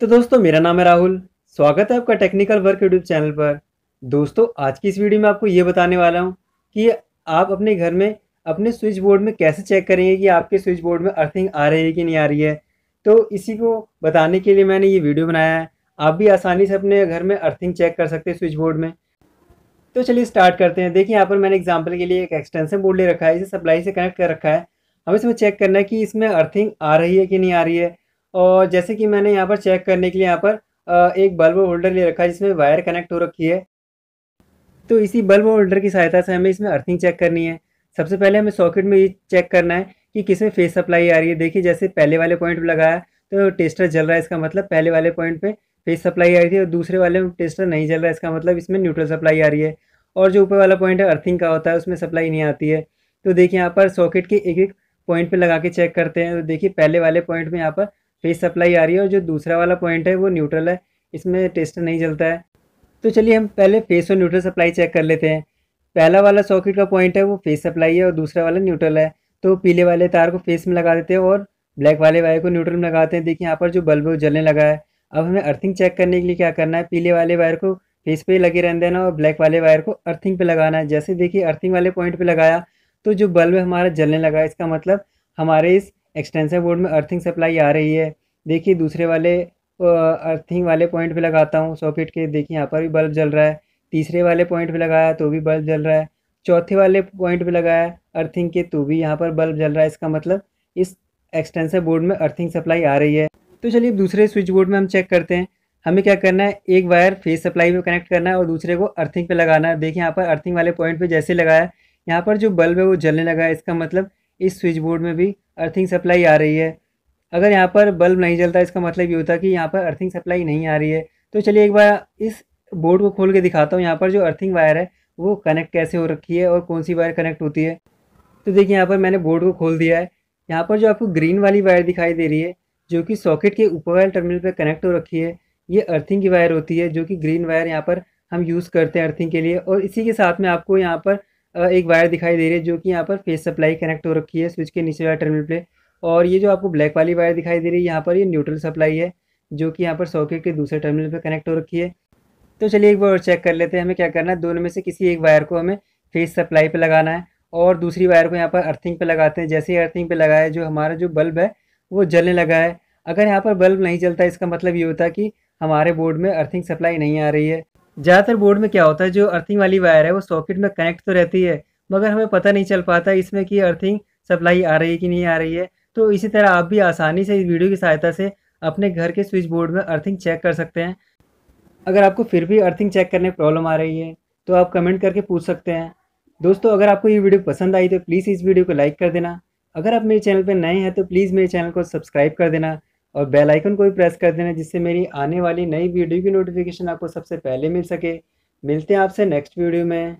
तो दोस्तों मेरा नाम है राहुल स्वागत है आपका टेक्निकल वर्क यूट्यूब चैनल पर दोस्तों आज की इस वीडियो में आपको ये बताने वाला हूँ कि आप अपने घर में अपने स्विच बोर्ड में कैसे चेक करेंगे कि आपके स्विच बोर्ड में अर्थिंग आ रही है कि नहीं आ रही है तो इसी को बताने के लिए मैंने ये वीडियो बनाया है आप भी आसानी से अपने घर में अर्थिंग चेक कर सकते हैं स्विच बोर्ड में तो चलिए स्टार्ट करते हैं देखिए यहाँ पर मैंने एग्जाम्पल के लिए एक एक्सटेंशन बोर्ड ले रखा है इसे सप्लाई से कनेक्ट कर रखा है हमें इसमें चेक करना है कि इसमें अर्थिंग आ रही है कि नहीं आ रही है और जैसे कि मैंने यहाँ पर चेक करने के लिए यहाँ पर एक बल्ब होल्डर ले रखा है जिसमें वायर कनेक्ट हो रखी है तो इसी बल्ब होल्डर की सहायता से हमें इसमें अर्थिंग चेक करनी है सबसे पहले हमें सॉकेट में ये चेक करना है कि किसमें फेस सप्लाई आ रही है देखिए जैसे पहले वाले पॉइंट पर लगाया तो टेस्टर जल रहा है इसका मतलब पहले वाले पॉइंट पे फेस सप्लाई आ रही थी और दूसरे वाले में टेस्टर नहीं जल रहा है इसका मतलब इसमें न्यूट्रल सप्लाई आ रही है और जो ऊपर वाला पॉइंट है अर्थिंग का होता है उसमें सप्लाई नहीं आती है तो देखिए यहाँ पर सॉकेट के एक एक पॉइंट पे लगा के चेक करते हैं तो देखिए पहले वाले पॉइंट में यहाँ पर फेस सप्लाई आ रही है और जो दूसरा वाला पॉइंट है वो न्यूट्रल है इसमें टेस्टर नहीं चलता है तो चलिए हम पहले फेस और न्यूट्रल सप्लाई चेक कर लेते हैं पहला वाला सॉकेट का पॉइंट है वो फेस सप्लाई है और दूसरा वाला न्यूट्रल है तो पीले वाले तार को फेस में लगा देते हैं और ब्लैक वाले वायर को न्यूट्रल में लगाते हैं देखिए यहाँ पर जो बल्ब है जलने लगा है अब हमें अर्थिंग चेक करने के लिए क्या करना है पीले वाले वायर को फेस पे लगे रहने देना और ब्लैक वाले वायर को अर्थिंग पे लगाना है जैसे देखिए अर्थिंग वाले पॉइंट पे लगाया तो जो बल्ब हमारा जलने लगा इसका मतलब हमारे इस एक्सटेंसिव बोर्ड में अर्थिंग सप्लाई आ रही है देखिए दूसरे वाले अर्थिंग वाले पॉइंट पे लगाता हूँ सॉकेट के देखिए यहाँ पर भी बल्ब जल रहा है तीसरे वाले पॉइंट पे लगाया तो भी बल्ब जल रहा है चौथे वाले पॉइंट पे लगाया अर्थिंग के तो भी यहाँ पर बल्ब जल रहा है इसका मतलब इस एक्सटेंसिव बोर्ड में अर्थिंग सप्लाई आ रही है तो चलिए दूसरे स्विच बोर्ड में हम चेक करते हैं हमें क्या करना है एक वायर फेस सप्लाई पे कनेक्ट करना है और दूसरे को अर्थिंग पे लगाना है देखिए यहाँ पर अर्थिंग वाले पॉइंट पे जैसे लगाया यहाँ पर जो बल्ब है वो जलने लगा है इसका मतलब इस स्विच बोर्ड में भी अर्थिंग सप्लाई आ रही है अगर यहाँ पर बल्ब नहीं जलता इसका मतलब ये होता कि यहाँ पर अर्थिंग सप्लाई नहीं आ रही है तो चलिए एक बार इस बोर्ड को खोल के दिखाता हूँ यहाँ पर जो अर्थिंग वायर है वो कनेक्ट कैसे हो रखी है और कौन सी वायर कनेक्ट होती है तो देखिए यहाँ पर मैंने बोर्ड को खोल दिया है यहाँ पर जो आपको ग्रीन वाली वायर दिखाई दे रही है जो कि सॉकेट के ऊपर वाले टर्मिनल पर कनेक्ट हो रखी है ये अर्थिंग की वायर होती है जो कि ग्रीन वायर यहाँ पर हम यूज़ करते हैं अर्थिंग के लिए और इसी के साथ में आपको यहाँ पर एक वायर दिखाई दे रही है जो कि यहाँ पर फेस सप्लाई कनेक्ट हो रखी है स्विच के नीचे वाला टर्मिनल पे और ये जो आपको ब्लैक वाली वायर दिखाई दे रही है यहाँ पर ये न्यूट्रल सप्लाई है जो कि यहाँ पर सॉकेट के दूसरे टर्मिनल पर कनेक्ट हो रखी है तो चलिए एक बार और चेक कर लेते हैं हमें क्या करना है दोनों में से किसी एक वायर को हमें फेस सप्लाई पर लगाना है और दूसरी वायर को यहाँ पर अर्थिंग पर लगाते हैं जैसे ही अर्थिंग पर लगाए जो हमारा जो बल्ब है वो जलने लगा है अगर यहाँ पर बल्ब नहीं जलता इसका मतलब ये होता है कि हमारे बोर्ड में अर्थिंग सप्लाई नहीं आ रही है ज़्यादातर बोर्ड में क्या होता है जो अर्थिंग वाली वायर है वो सॉकेट में कनेक्ट तो रहती है मगर हमें पता नहीं चल पाता इसमें कि अर्थिंग सप्लाई आ रही है कि नहीं आ रही है तो इसी तरह आप भी आसानी से इस वीडियो की सहायता से अपने घर के स्विच बोर्ड में अर्थिंग चेक कर सकते हैं अगर आपको फिर भी अर्थिंग चेक करने में प्रॉब्लम आ रही है तो आप कमेंट करके पूछ सकते हैं दोस्तों अगर आपको ये वीडियो पसंद आई तो प्लीज़ इस वीडियो को लाइक कर देना अगर आप मेरे चैनल पर नए हैं तो प्लीज़ मेरे चैनल को सब्सक्राइब कर देना और बेल आइकन को भी प्रेस कर देना जिससे मेरी आने वाली नई वीडियो की नोटिफिकेशन आपको सबसे पहले मिल सके मिलते हैं आपसे नेक्स्ट वीडियो में